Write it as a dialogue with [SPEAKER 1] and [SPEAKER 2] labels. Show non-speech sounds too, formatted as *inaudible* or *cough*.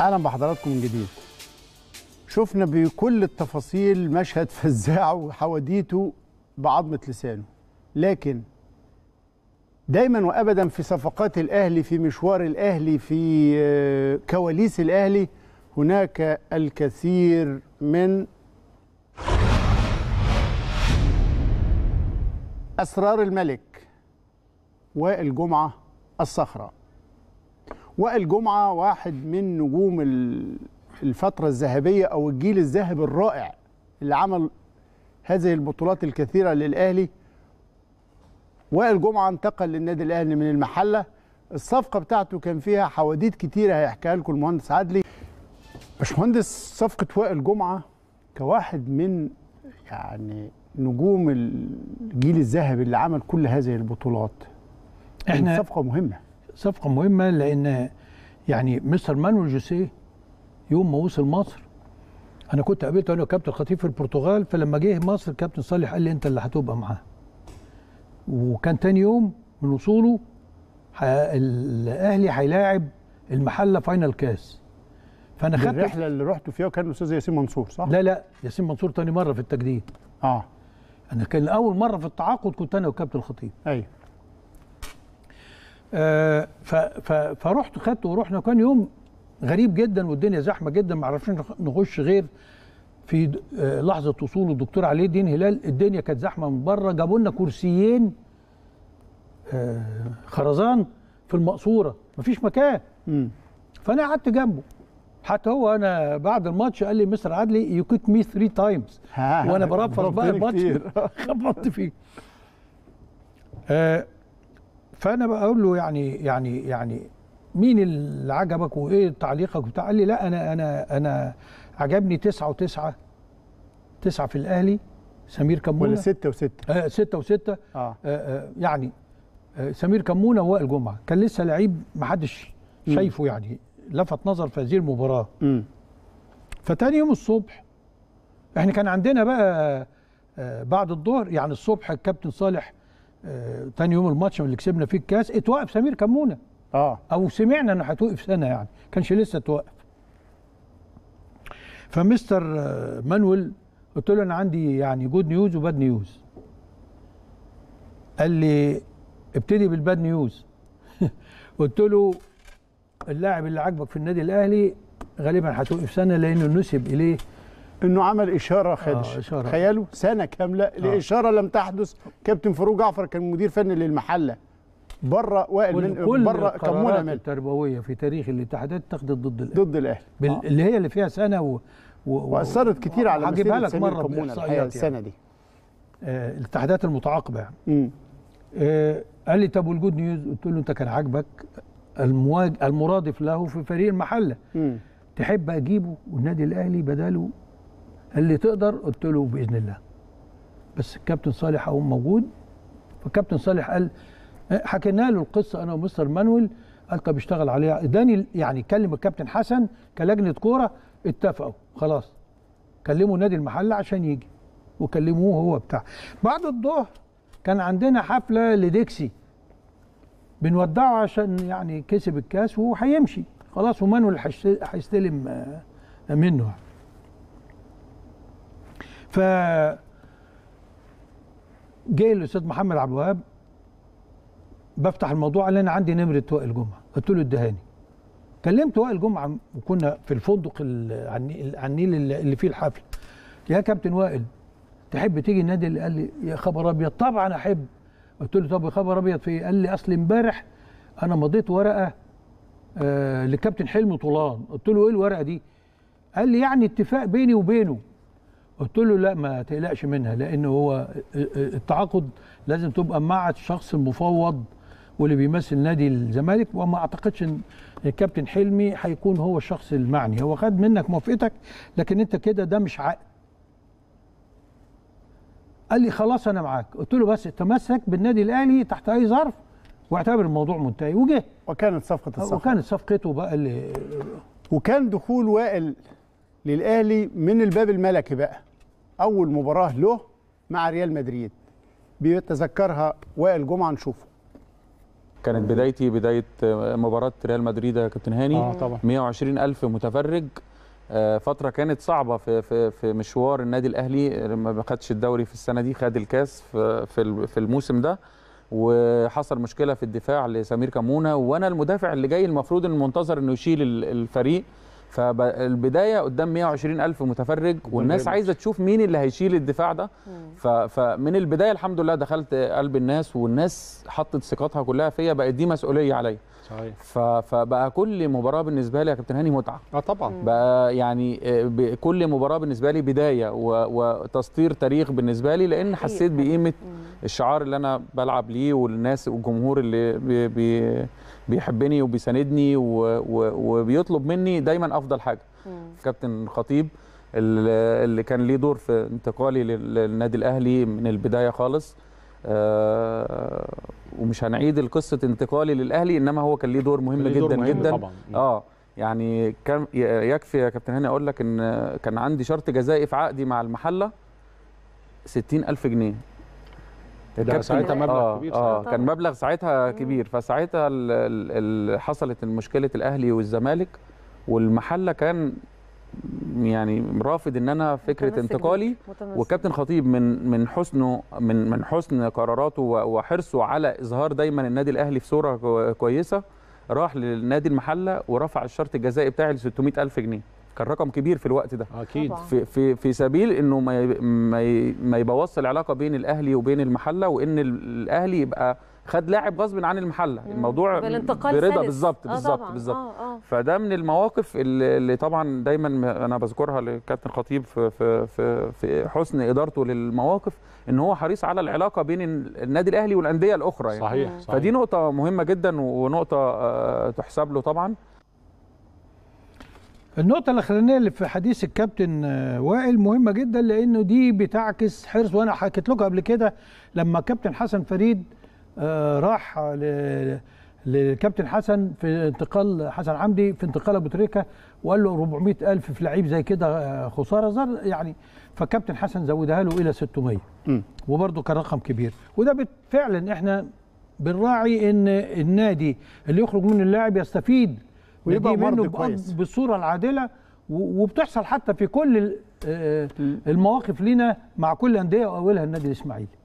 [SPEAKER 1] اهلا بحضراتكم من جديد شفنا بكل التفاصيل مشهد *laughs* فزاع وحواديته بعظمه لسانه لكن دايما وابدا في صفقات الاهلي في مشوار الاهلي في آه، كواليس الاهلي هناك الكثير من اسرار الملك والجمعه الصخره وائل جمعه واحد من نجوم الفتره الذهبيه او الجيل الذهبي الرائع اللي عمل هذه البطولات الكثيره للاهلي وائل جمعه انتقل للنادي الاهلي من المحله الصفقه بتاعته كان فيها حواديت كتيره هيحكيها لكم المهندس عدلي باشمهندس صفقه وائل جمعه كواحد من يعني نجوم الجيل الذهبي اللي عمل كل هذه البطولات
[SPEAKER 2] احنا صفقه مهمه صفقه مهمه لان يعني مستر مانويل جوسيه يوم ما وصل مصر انا كنت قابلته انا وكابتن خطيب في البرتغال فلما جه مصر كابتن صالح قال لي انت اللي هتبقى معاه وكان تاني يوم من وصوله الاهلي هيلاعب المحله فاينل كاس فانا خدت الرحله اللي رحت فيها وكان الاستاذ ياسين منصور صح؟ لا لا ياسين منصور تاني مره في التجديد اه انا كان اول مره في التعاقد كنت انا وكابتن الخطيب ايوه آه، فرحت خدته ورحنا وكان يوم غريب جدا والدنيا زحمه جدا ما عرفناش نخش غير في آه، لحظه وصول الدكتور علي الدين هلال الدنيا كانت زحمه من بره جابوا لنا كرسيين آه، خرزان في المقصوره مفيش مكان فانا قعدت جنبه حتى هو انا بعد الماتش قال لي مستر عدلي يو كيك مي 3 تايمز وانا *laughs* برفرف بقى الماتش خبطت *laughs* فيه *laughs* فانا بقول له يعني يعني يعني مين اللي عجبك وايه تعليقك بتاع قال لي لا انا انا انا عجبني تسعة وتسعة تسعة في الاهلي سمير كمونه ولا ستة وستة آه ستة وستة آه. آه, آه يعني آه سمير كمونه ووائل جمعه كان لسه لعيب ما حدش شايفه يعني لفت نظر في هذه المباراه م. فتاني يوم الصبح احنا كان عندنا بقى آه، بعد الظهر يعني الصبح الكابتن صالح آه، تاني يوم الماتش اللي كسبنا فيه الكاس اتوقف سمير كمونه اه او سمعنا انه هتوقف سنه يعني كانش لسه اتوقف فمستر آه، مانويل قلت له انا عندي يعني جود نيوز وباد نيوز قال لي ابتدي بالباد نيوز *laughs* قلت له اللاعب اللي عاجبك في النادي الاهلي غالبا هتوقف سنه لانه نسب اليه انه عمل اشاره آه، خادش آه إشارة.
[SPEAKER 1] تخيلوا سنه كامله آه. لاشاره لم تحدث كابتن فاروق جعفر كان مدير فني للمحله
[SPEAKER 2] بره وائل من بره كمونه من التربويه في تاريخ الاتحادات اتخذت ضد الاهلي ضد الاهلي آه. اللي هي اللي فيها سنه و... و... واثرت كتير على هجيبها لك مره بالاحصائيات يعني. السنه دي آه الاتحادات المتعاقبه يعني آه قال لي طب والجود نيوز قلت له انت كان عاجبك المواج... المرادف له في فريق المحله مم. تحب اجيبه والنادي الاهلي بداله اللي تقدر قلت له باذن الله بس الكابتن صالح اهو موجود فالكابتن صالح قال آه، حكينا له القصه انا ومستر مانويل قال طب اشتغل عليها اداني يعني كلم الكابتن حسن كلجنه كوره اتفقوا خلاص كلموا نادي المحله عشان يجي وكلموه هو بتاع بعد الظهر كان عندنا حفله لديكسي بنودعه عشان يعني كسب الكاس وهيمشي خلاص ومانويل هيستلم آه، منه ف جه الاستاذ محمد عبد الوهاب بفتح الموضوع قال انا عندي نمره وائل جمعه قلت له الدهاني كلمت وائل جمعه وكنا في الفندق على النيل اللي فيه الحفل يا كابتن وائل تحب تيجي النادي اللي قال لي يا خبر ابيض طبعا احب قلت له طب يا خبر ابيض في إيه؟ قال لي اصل امبارح انا مضيت ورقه آه لكابتن حلمي طولان قلت له ايه الورقه دي قال لي يعني اتفاق بيني وبينه قلت له لا ما تقلقش منها لان هو التعاقد لازم تبقى مع الشخص المفوض واللي بيمثل نادي الزمالك وما اعتقدش ان الكابتن حلمي هيكون هو الشخص المعني هو خد منك موافقتك لكن انت كده ده مش عقد قال لي خلاص انا معاك قلت له بس تمسك بالنادي الاهلي تحت اي ظرف واعتبر الموضوع منتهي وجه وكانت صفقه الصفقه وكانت صفقته بقى اللي
[SPEAKER 1] وكان دخول وائل للاهلي من الباب الملكي بقى اول مباراه له مع ريال مدريد بيتذكرها وائل جمعه نشوفه
[SPEAKER 3] كانت بدايتي بدايه مباراه ريال مدريد يا كابتن هاني آه طبعا 120 الف متفرج آه، فتره كانت صعبه في في في مشوار النادي الاهلي ما خدش الدوري في السنه دي خد الكاس في في الموسم ده وحصل مشكله في الدفاع لسمير كمونه وانا المدافع اللي جاي المفروض المنتظر انه يشيل الفريق فالبدايه قدام 120 الف متفرج والناس عايزه تشوف مين اللي هيشيل الدفاع ده فمن البدايه الحمد لله دخلت قلب الناس والناس حطت ثقتها كلها فيا بقت دي مسؤوليه عليا صحيح فبقى كل مباراه بالنسبه لي يا كابتن هاني متعه اه طبعا بقى يعني آه، كل مباراه بالنسبه لي بدايه وتسطير تاريخ بالنسبه لي لان حسيت بقيمه الشعار اللي انا بلعب ليه والناس والجمهور اللي بي بي بيحبني وبيساندني وبيطلب مني دايما افضل حاجه كابتن خطيب اللي كان ليه دور في انتقالي للنادي الاهلي من البدايه خالص آه ومش هنعيد القصه انتقالي للاهلي انما هو كان ليه دور مهم ليه جدا دور مهم جدا طبعا. اه يعني كان يكفي يا كابتن هاني اقول لك ان كان عندي شرط جزائي في عقدي مع المحله 60000 جنيه لا إيه ساعتها مبلغ آه كبير آه، ساعتها. آه كان مبلغ ساعتها كبير فساعتها حصلت مشكله الاهلي والزمالك والمحله كان يعني رافض ان انا فكره انتقالي وكابتن خطيب من من حسنه من من حسن قراراته وحرصه على اظهار دايما النادي الاهلي في صوره كويسه راح لنادي المحله ورفع الشرط الجزائي بتاعي ل 600000 جنيه كان رقم كبير في الوقت ده اكيد في في, في سبيل انه ما ما ما يبوظش العلاقه بين الاهلي وبين المحله وان الاهلي يبقى خد لاعب غصب عن المحله مم. الموضوع برضا بالظبط آه، بالظبط بالظبط آه، آه. فده من المواقف اللي, اللي طبعا دايما انا بذكرها لكابتن خطيب في في في, في حسن ادارته للمواقف ان هو حريص على العلاقه بين النادي الاهلي والانديه الاخرى يعني صحيح, صحيح فدي نقطه مهمه جدا ونقطه تحسب له طبعا
[SPEAKER 2] النقطة الأخرانية اللي في حديث الكابتن آه، وائل مهمة جدا لأنه دي بتعكس حرص وأنا حكيت لكم قبل كده لما كابتن حسن فريد آه، راح للكابتن حسن في انتقال حسن عمدي في انتقال أبو تريكة وقال له 400 ألف في لعيب زي كده آه، خسارة يعني فالكابتن حسن زودها له إلى 600 وبرده كان رقم كبير وده فعلا إحنا بنراعي إن النادي اللي يخرج منه اللاعب يستفيد ويبقى منه كويس. بالصوره العادله وبتحصل حتى في كل آه، المواقف لينا مع كل انديه واولها النادي الاسماعيلي